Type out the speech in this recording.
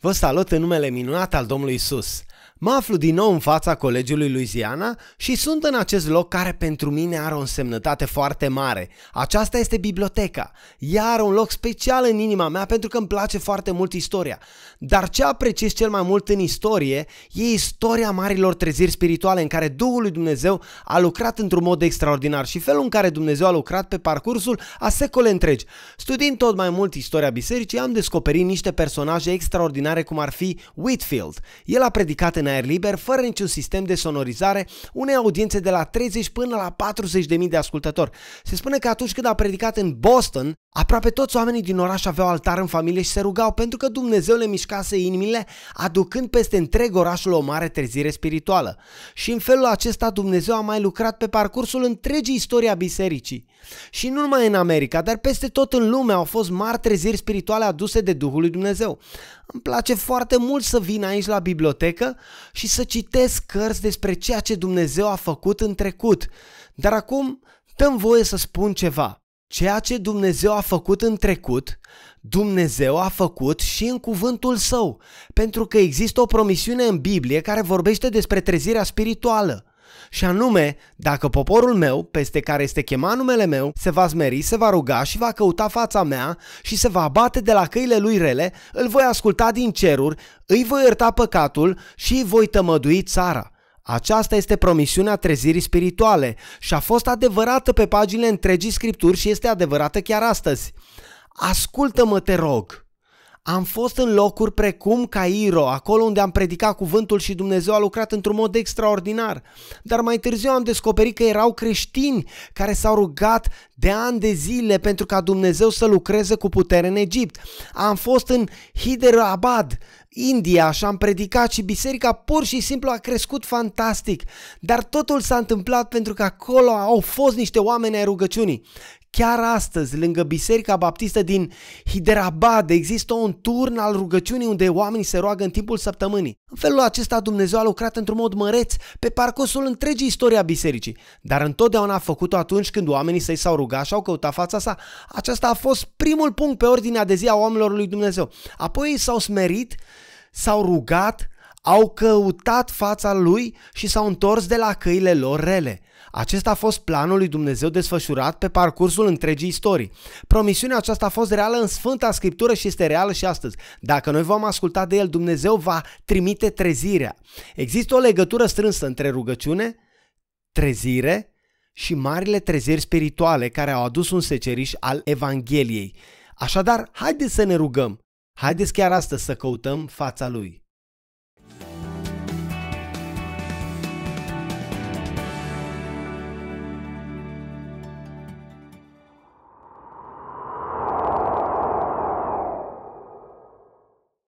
Vă salut în numele minunat al Domnului Isus. Mă aflu din nou în fața Colegiului Louisiana și sunt în acest loc care pentru mine are o însemnătate foarte mare. Aceasta este biblioteca. Ea are un loc special în inima mea pentru că îmi place foarte mult istoria. Dar ce apreciez cel mai mult în istorie e istoria marilor treziri spirituale în care Duhul lui Dumnezeu a lucrat într-un mod extraordinar și felul în care Dumnezeu a lucrat pe parcursul a secole întregi. Studiind tot mai mult istoria bisericii, am descoperit niște personaje extraordinare imaginare cum ar fi Whitfield. El a predicat în aer liber, fără niciun sistem de sonorizare, unei audiențe de la 30 până la 40.000 de ascultători. Se spune că atunci când a predicat în Boston, aproape toți oamenii din oraș aveau altar în familie și se rugau pentru că Dumnezeu le mișcase inimile, aducând peste întreg orașul o mare trezire spirituală. Și în felul acesta Dumnezeu a mai lucrat pe parcursul întregii istoria bisericii. Și nu numai în America, dar peste tot în lume au fost mari treziri spirituale aduse de Duhul lui Dumnezeu. Îmi place place foarte mult să vin aici la bibliotecă și să citesc cărți despre ceea ce Dumnezeu a făcut în trecut. Dar acum dăm voie să spun ceva. Ceea ce Dumnezeu a făcut în trecut, Dumnezeu a făcut și în cuvântul său, pentru că există o promisiune în Biblie care vorbește despre trezirea spirituală. Și anume, dacă poporul meu, peste care este chemat numele meu, se va smeri, se va ruga și va căuta fața mea și se va abate de la căile lui rele, îl voi asculta din ceruri, îi voi ierta păcatul și îi voi tămădui țara. Aceasta este promisiunea trezirii spirituale și a fost adevărată pe paginile întregii scripturi și este adevărată chiar astăzi. Ascultă-mă, te rog! Am fost în locuri precum Cairo, acolo unde am predicat cuvântul și Dumnezeu a lucrat într-un mod extraordinar. Dar mai târziu am descoperit că erau creștini care s-au rugat de ani de zile pentru ca Dumnezeu să lucreze cu putere în Egipt. Am fost în Hiderabad, India și am predicat și biserica pur și simplu a crescut fantastic, dar totul s-a întâmplat pentru că acolo au fost niște oameni ai rugăciunii. Chiar astăzi, lângă Biserica Baptistă din Hiderabad, există un turn al rugăciunii unde oamenii se roagă în timpul săptămânii. În felul acesta Dumnezeu a lucrat într-un mod măreț pe parcursul întregii istoria bisericii, dar întotdeauna a făcut-o atunci când oamenii săi s-au rugat și au căutat fața sa. Acesta a fost primul punct pe ordinea de zi a oamenilor lui Dumnezeu. Apoi ei s-au smerit, s-au rugat, au căutat fața lui și s-au întors de la căile lor rele. Acesta a fost planul lui Dumnezeu desfășurat pe parcursul întregii istorii. Promisiunea aceasta a fost reală în Sfânta Scriptură și este reală și astăzi. Dacă noi vom asculta de el, Dumnezeu va trimite trezirea. Există o legătură strânsă între rugăciune, trezire și marile treziri spirituale care au adus un seceriș al Evangheliei. Așadar, haideți să ne rugăm, haideți chiar astăzi să căutăm fața Lui.